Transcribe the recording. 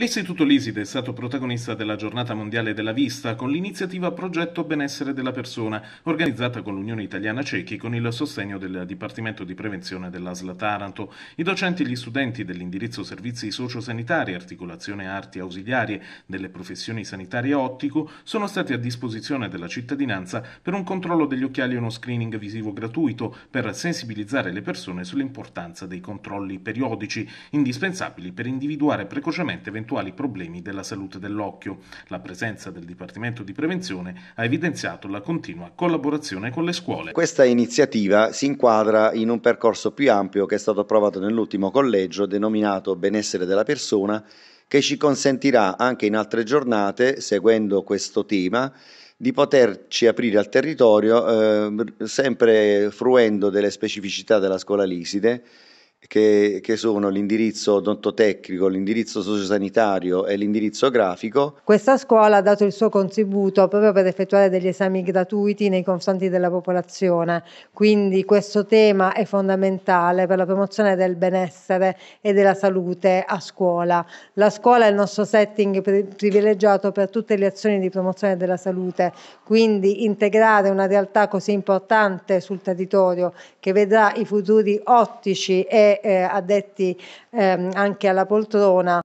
L'Istituto Liside è stato protagonista della Giornata Mondiale della Vista con l'iniziativa Progetto Benessere della Persona, organizzata con l'Unione Italiana Ciechi con il sostegno del Dipartimento di Prevenzione dell'Asla Taranto. I docenti e gli studenti dell'indirizzo Servizi Sociosanitari, Articolazione Arti Ausiliarie delle Professioni Sanitarie Ottico sono stati a disposizione della cittadinanza per un controllo degli occhiali e uno screening visivo gratuito per sensibilizzare le persone sull'importanza dei controlli periodici, indispensabili per individuare precocemente eventuali eventuali problemi della salute dell'occhio. La presenza del Dipartimento di Prevenzione ha evidenziato la continua collaborazione con le scuole. Questa iniziativa si inquadra in un percorso più ampio che è stato approvato nell'ultimo collegio denominato Benessere della persona che ci consentirà anche in altre giornate, seguendo questo tema, di poterci aprire al territorio eh, sempre fruendo delle specificità della scuola Liside che, che, sono l'indirizzo odontotecnico, l'indirizzo sociosanitario e l'indirizzo grafico. Questa scuola ha dato il suo contributo proprio per effettuare degli esami gratuiti nei confronti della popolazione, quindi questo tema è fondamentale per la promozione del benessere e della salute a scuola. La scuola è il nostro setting privilegiato per tutte le azioni di promozione della salute, quindi integrare una realtà così importante sul territorio che vedrà i futuri ottici e e eh, addetti ehm, anche alla poltrona